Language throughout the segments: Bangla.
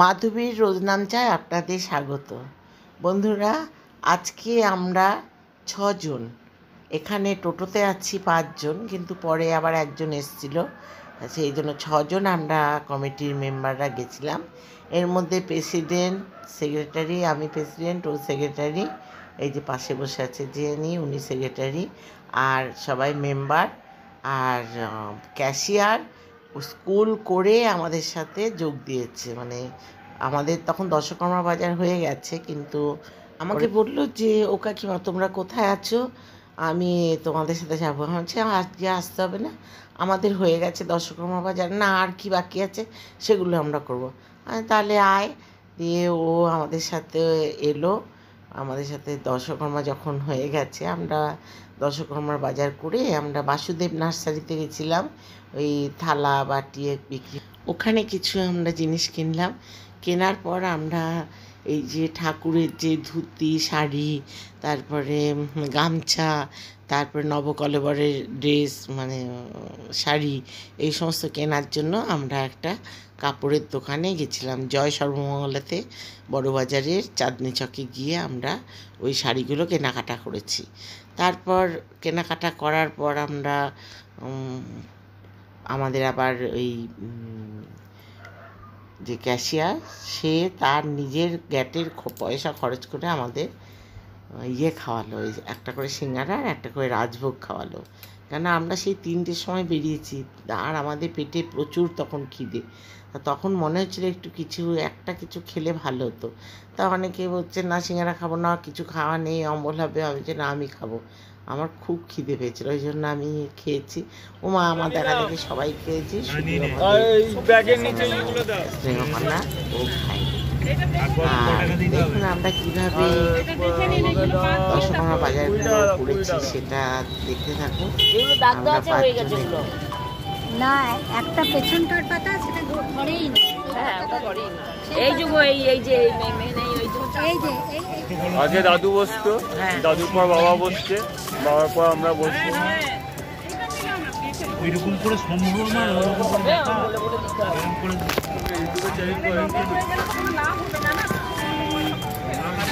মাধবীর রোজনামচায় আপনাদের স্বাগত বন্ধুরা আজকে আমরা ছজন এখানে টোটোতে আছি পাঁচজন কিন্তু পরে আবার একজন এসছিল সেই জন্য ছজন আমরা কমিটির মেম্বাররা গেছিলাম এর মধ্যে প্রেসিডেন্ট সেক্রেটারি আমি প্রেসিডেন্ট ও সেক্রেটারি এই যে পাশে বসে আছে নি উনি সেক্রেটারি আর সবাই মেম্বার আর ক্যাশিয়ার স্কুল করে আমাদের সাথে যোগ দিয়েছে মানে আমাদের তখন দশকর্মা বাজার হয়ে গেছে কিন্তু আমাকে বললো যে ও কাকিমা তোমরা কোথায় আছো আমি তোমাদের সাথে যাবো হচ্ছে আজকে আসতে হবে না আমাদের হয়ে গেছে দশকর্মা বাজার না আর কি বাকি আছে সেগুলো আমরা করবো তাহলে আয় দিয়ে ও আমাদের সাথে এলো আমাদের সাথে দশকর্মা যখন হয়ে গেছে আমরা দশকর্মার বাজার করে আমরা বাসুদেব নার্সারিতে গেছিলাম ওই থালা বাটি বিক্রি ওখানে কিছু আমরা জিনিস কিনলাম কেনার পর আমরা এই যে ঠাকুরের যে ধুতি শাড়ি তারপরে গামছা তারপরে নবকলেবরের ড্রেস মানে শাড়ি এই সমস্ত কেনার জন্য আমরা একটা কাপড়ের দোকানে গেছিলাম জয় সর্বমঙ্গলাতে বড়বাজারের চাঁদনি চকে গিয়ে আমরা ওই শাড়িগুলো কেনাকাটা করেছি তারপর কেনাকাটা করার পর আমরা আমাদের আবার ওই যে ক্যাশিয়ার সে তার নিজের গ্যাটের পয়সা খরচ করে আমাদের ইয়ে খাওয়ালো ওই একটা করে সিঙ্গারা আর একটা করে রাজভোগ খাওয়ালো কেন আমরা সেই তিনটের সময় বেরিয়েছি আর আমাদের পেটে প্রচুর তখন খিদে তখন মনে হচ্ছিলো একটু কিছু একটা কিছু খেলে ভালো হতো তা অনেকে বলছে না সিঙ্গারা খাবো না কিছু খাওয়া নেই অম্বল হবে আমি যে না আমি খাবো আমার খুব খিদে পেয়েছিল ওই জন্য আমি খেয়েছি ও মা আমার দেখা দেখে সবাই খেয়েছি স্নেহকন্যা ও খাই আর দেখুন আমরা কীভাবে দশকর্মা বাজারগুলো করেছি সেটা দেখতে থাকো না একটা পেছনটার পাতা সেটা আগে দাদু বসতো হ্যাঁ। দাদুর পর বাবা বসছে বাবার পর আমরা বসবো এরকম হ্যাঁ, হ্যাঁ। করে সম্ভব না করে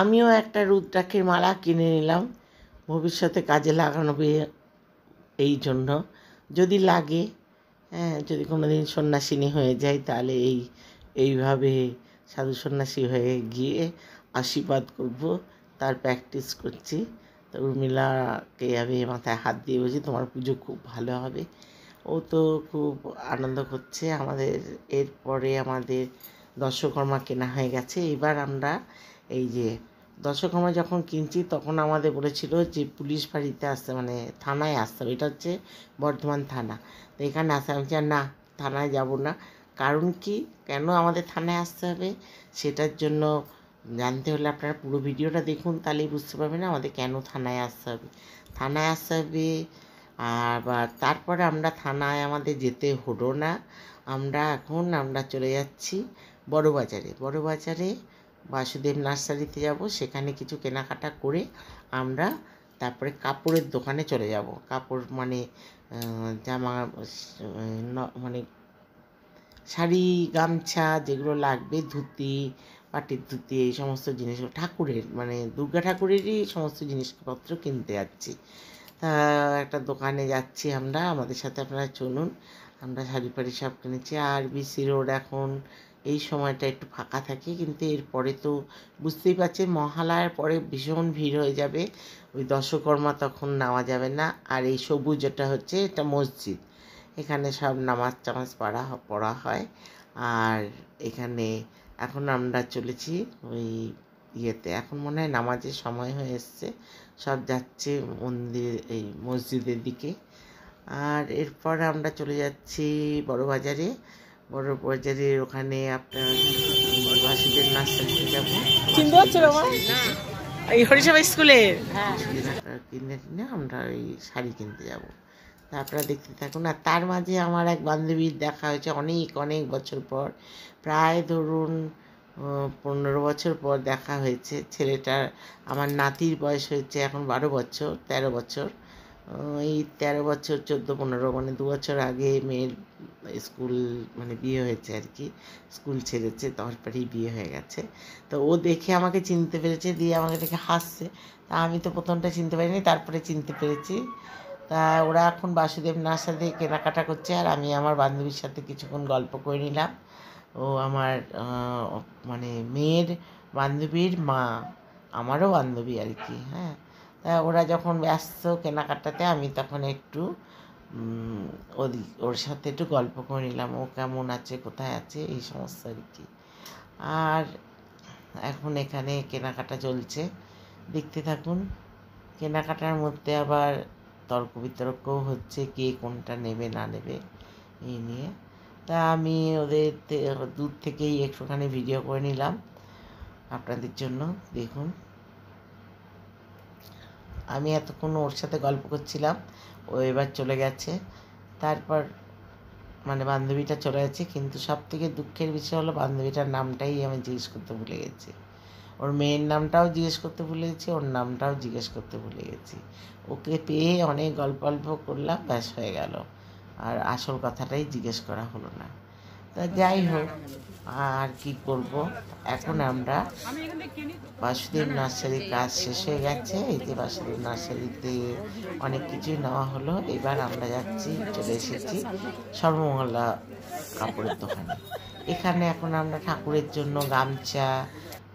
আমিও একটা রুদ্রাক্ষের মালা কিনে নিলাম ভবিষ্যতে কাজে লাগানো এই জন্য যদি লাগে হ্যাঁ যদি কোনো দিন সন্ন্যাসিনী হয়ে যায় তাহলে এই এইভাবে সাধু সন্ন্যাসী হয়ে গিয়ে আশীর্বাদ করব তার প্র্যাকটিস করছি তো উর্মিলাকে আমি মাথায় হাত দিয়ে বলছি তোমার পুজো খুব ভালো হবে ও তো খুব আনন্দ করছে আমাদের এরপরে আমাদের দর্শকর্মা কেনা হয়ে গেছে এবার আমরা এই যে দর্শকর্মা যখন কিনছি তখন আমাদের বলেছিল যে পুলিশ বাড়িতে আসতে মানে থানায় আসতে হবে এটা হচ্ছে বর্ধমান থানা তো এখানে আসতে আমি না থানায় যাব না কারণ কি কেন আমাদের থানায় আসতে হবে সেটার জন্য জানতে হলে আপনারা পুরো ভিডিওটা দেখুন তাহলেই বুঝতে পারবেন আমাদের কেন থানায় আসতে হবে থানায় আসতে হবে আবার তারপরে আমরা থানায় আমাদের যেতে হলো না আমরা এখন আমরা চলে যাচ্ছি বড়বাজারে বড়বাজারে বাসুদেব নার্সারিতে যাব সেখানে কিছু কেনাকাটা করে আমরা তারপরে কাপড়ের দোকানে চলে যাব কাপড় মানে জামা মানে শাড়ি গামছা যেগুলো লাগবে ধুতি পাটির ধুতি এই সমস্ত জিনিসগুলো ঠাকুরের মানে দুর্গা ঠাকুরেরই সমস্ত জিনিসপত্র কিনতে যাচ্ছি তা একটা দোকানে যাচ্ছি আমরা আমাদের সাথে আপনারা চলুন আমরা শাড়ি ফাড়ি সব কিনেছি আর বিসি রোড এখন এই সময়টা একটু ফাঁকা থাকে কিন্তু এরপরে তো বুঝতেই পারছেন মহালয়ার পরে ভীষণ ভিড় হয়ে যাবে ওই দশকর্মা তখন নেওয়া যাবে না আর এই সবুজ যেটা হচ্ছে এটা মসজিদ এখানে সব নামাজ টামাজ পড়া পড়া হয় আর এখানে এখন আমরা চলেছি ওই ইয়েতে এখন মনে হয় নামাজের সময় হয়ে এসছে সব যাচ্ছে মন্দির এই মসজিদের দিকে আর এরপর আমরা চলে যাচ্ছি বড়বাজারে বড় পর্যায়ের ওখানে আপনার বাসীদের নাচ যাব চিনতে পারছো আমার এই হরিসভা স্কুলে কিনে হ্যাঁ, কিনে আমরা ওই শাড়ি কিনতে যাব তা আপনারা দেখতে থাকুন আর তার মাঝে আমার এক বান্ধবীর দেখা হয়েছে অনেক অনেক বছর পর প্রায় ধরুন পনেরো বছর পর দেখা হয়েছে ছেলেটার আমার নাতির বয়স হয়েছে এখন বারো বছর তেরো বছর এই তেরো বছর চোদ্দো পনেরো মানে দু বছর আগে মেয়ের স্কুল মানে বিয়ে হয়েছে আর কি স্কুল ছেড়েছে তারপরেই বিয়ে হয়ে গেছে তো ও দেখে আমাকে চিনতে পেরেছে দিয়ে আমাকে দেখে হাসছে তা আমি তো প্রথমটা চিনতে পারিনি তারপরে চিনতে পেরেছি তা ওরা এখন বাসুদেব নার সাথে কেনাকাটা করছে আর আমি আমার বান্ধবীর সাথে কিছুক্ষণ গল্প করে নিলাম ও আমার মানে মেয়ের বান্ধবীর মা আমারও বান্ধবী আর কি হ্যাঁ ওরা যখন ব্যস্ত কেনাকাটাতে আমি তখন একটু ওর সাথে একটু গল্প করে নিলাম ও কেমন আছে কোথায় আছে এই সমস্ত আর কি আর এখন এখানে কেনাকাটা চলছে দেখতে থাকুন কেনাকাটার মধ্যে আবার তর্ক বিতর্কও হচ্ছে কে কোনটা নেবে না নেবে এই নিয়ে তা আমি ওদের দূর থেকেই একটুখানি ভিডিও করে নিলাম আপনাদের জন্য দেখুন আমি এতক্ষণ ওর সাথে গল্প করছিলাম ও এবার চলে গেছে তারপর মানে বান্ধবীটা চলে গেছে কিন্তু সব থেকে দুঃখের বিষয় হলো বান্ধবীটার নামটাই আমি জিজ্ঞেস করতে ভুলে গেছি ওর মেয়ের নামটাও জিজ্ঞেস করতে ভুলে গেছি ওর নামটাও জিজ্ঞেস করতে ভুলে গেছি ওকে পেয়ে অনেক গল্প গল্প করলাম ব্যাস হয়ে গেল আর আসল কথাটাই জিজ্ঞেস করা হলো না তা যাই হোক আর কি করব এখন আমরা বাসুদেব নার্সারির কাজ শেষ হয়ে গেছে এই যে বাসুদেব নার্সারিতে অনেক কিছুই নেওয়া হলো এবার আমরা যাচ্ছি চলে এসেছি সর্বমঙ্গলা কাপড়ের দোকানে এখানে এখন আমরা ঠাকুরের জন্য গামছা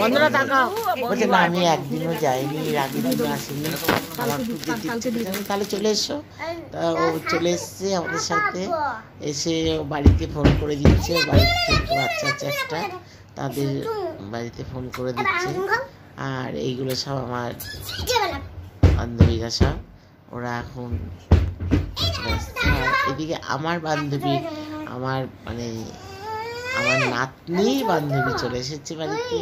বন্ধুরা কাকা বলছে না আমি একদিনও যাইনি আগের দিনও আসিনি আমার খুব যেতে তাহলে চলে এসো ও চলে এসছে আমাদের সাথে এসে বাড়িতে ফোন করে দিচ্ছে বাড়িতে ছোট্ট বাচ্চা চারটা তাদের বাড়িতে ফোন করে দিচ্ছে আর এইগুলো সব আমার বান্ধবীরা সব ওরা এখন এদিকে আমার বান্ধবী আমার মানে আমার নাতনি বান্ধবী চলে এসেছে বাড়িতে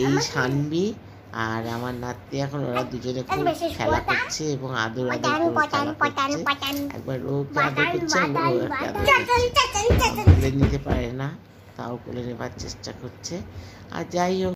এই শানবি আর আমার নাতনি এখন ওরা দুজনে খুব খেলা করছে এবং আদর আদর করছে একবার ও আদর করছে নিতে পারে না তাও কোলে নেবার চেষ্টা করছে আর যাই হোক